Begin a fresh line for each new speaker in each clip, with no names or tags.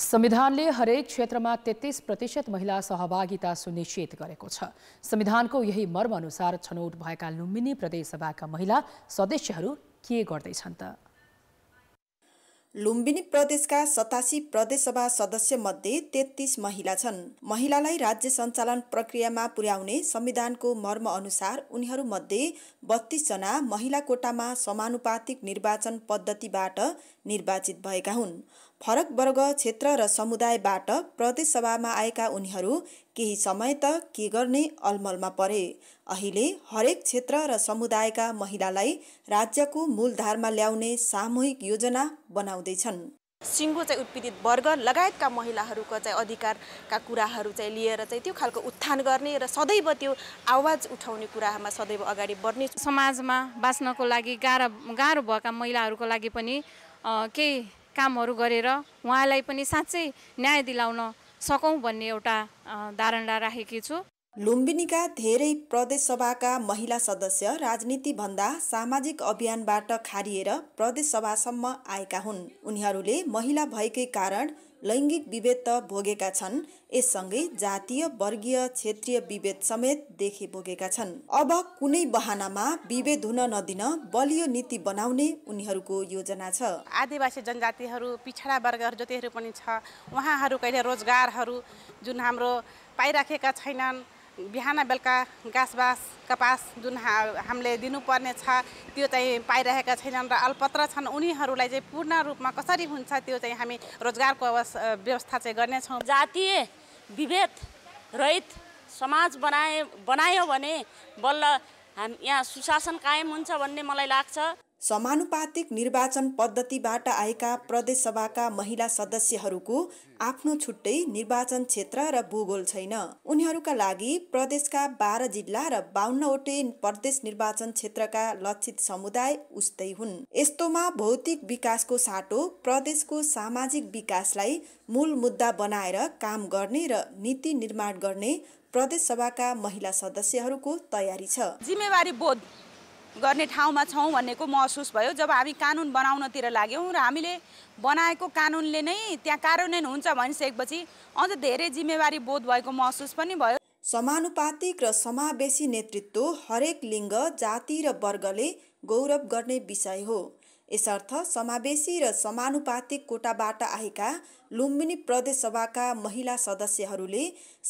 संविधानले हरेक क्षेत्रमा तेत्तिस प्रतिशत महिला सहभागिता सुनिश्चित गरेको छ संविधानको यही मर्म अनुसार छनौट भएका लुम्बिनी प्रदेशसभाका महिला सदस्यहरू के गर्दैछन् त लुम्बिनी प्रदेशका सतासी प्रदेशसभा सदस्यमध्ये तेत्तिस महिला छन् महिलालाई राज्य सञ्चालन प्रक्रियामा पुर्याउने संविधानको मर्म अनुसार उनीहरूमध्ये बत्तीसजना महिला कोटामा समानुपातिक निर्वाचन पद्धतिबाट निर्वाचित भएका हुन् फरक वर्ग क्षेत्र र समुदायबाट प्रदेशसभामा आएका उनीहरू केही समय त के गर्ने अलमलमा परे अहिले हरेक क्षेत्र र समुदायका महिलालाई राज्यको मूलधारमा ल्याउने सामूहिक योजना बनाउँदैछन्
सिङ्गो चाहिँ उत्पीडित वर्ग लगायतका महिलाहरूको चाहिँ अधिकारका कुराहरू चाहिँ लिएर चाहिँ त्यो खालको उत्थान गर्ने र सदैव त्यो आवाज उठाउने कुरामा सदैव अगाडि बढ्ने समाजमा बाँच्नको लागि गाह्रो गाह्रो भएका महिलाहरूको लागि पनि केही कामहरू गरेर उहाँलाई पनि साँच्चै न्याय दिलाउन सकौँ भन्ने एउटा धारणा राखेकी छु
लुम्बिनीका धेरै प्रदेशसभाका महिला सदस्य राजनीतिभन्दा सामाजिक अभियानबाट खारिएर प्रदेशसभासम्म आएका हुन् उनीहरूले महिला भएकै कारण लैङ्गिक विभेद त भोगेका छन् यससँगै जातीय वर्गीय क्षेत्रीय विभेद समेत देखे भोगेका छन् अब कुनै बहानामा विभेद हुन नदिन बलियो नीति बनाउने उनीहरूको योजना छ आदिवासी
जनजातिहरू पिछडा वर्गहरू जतिहरू पनि छ उहाँहरू कहिले रोजगारहरू जुन हाम्रो पाइराखेका छैनन् बिहान बेलुका घाँसबास कपास जुन हा हामीले दिनुपर्ने छ त्यो चाहिँ पाइरहेका छैनन् र अल्पत्र छन् उनीहरूलाई चाहिँ पूर्ण रूपमा कसरी हुन्छ त्यो चाहिँ हामी रोजगारको व्यवस्था चाहिँ गर्नेछौँ जातीय विभेद रहित समाज बनाए बनायो भने बल्ल हाम यहाँ सुशासन कायम हुन्छ भन्ने मलाई लाग्छ
समानुपातिक निर्वाचन पद्धतिबाट आएका प्रदेशसभाका महिला सदस्यहरूको आफ्नो छुट्टै निर्वाचन क्षेत्र र भूगोल छैन उनीहरूका लागि प्रदेशका बाह्र जिल्ला र बाहन्नवटै प्रदेश निर्वाचन क्षेत्रका लक्षित समुदाय उस्तै हुन् यस्तोमा भौतिक विकासको साटो प्रदेशको सामाजिक विकासलाई मूल मुद्दा बनाएर काम गर्ने र नीति निर्माण गर्ने प्रदेशसभाका महिला सदस्यहरूको तयारी छ
जिम्मेवारी बोध गर्ने ठाउँमा छौँ भन्नेको महसुस भयो जब हामी कानुन बनाउनतिर लाग्यौँ र हामीले बनाएको कानुनले नै त्यहाँ कार्यान्वयन हुन्छ भनिसकेपछि अझ धेरै जिम्मेवारी बोध भएको महसुस पनि भयो
समानुपातिक र समावेशी नेतृत्व हरेक लिङ्ग जाति र वर्गले गौरव गर्ने विषय हो यसर्थ समावेशी र समानुपातिक कोटाबाट आएका लुम्बिनी प्रदेशसभाका महिला सदस्यहरूले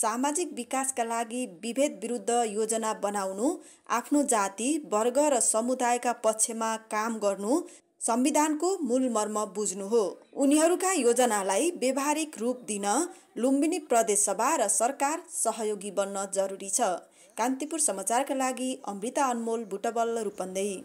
सामाजिक विकासका लागि विभेद विरुद्ध योजना बनाउनु आफ्नो जाति वर्ग र समुदायका पक्षमा काम गर्नु संविधानको मूल मर्म बुझ्नु हो उनीहरूका योजनालाई व्यवहारिक रूप दिन लुम्बिनी प्रदेशसभा र सरकार सहयोगी बन्न जरुरी छ कान्तिपुर समाचारका लागि अमृता अनमोल बुटबल्ल रूपन्देही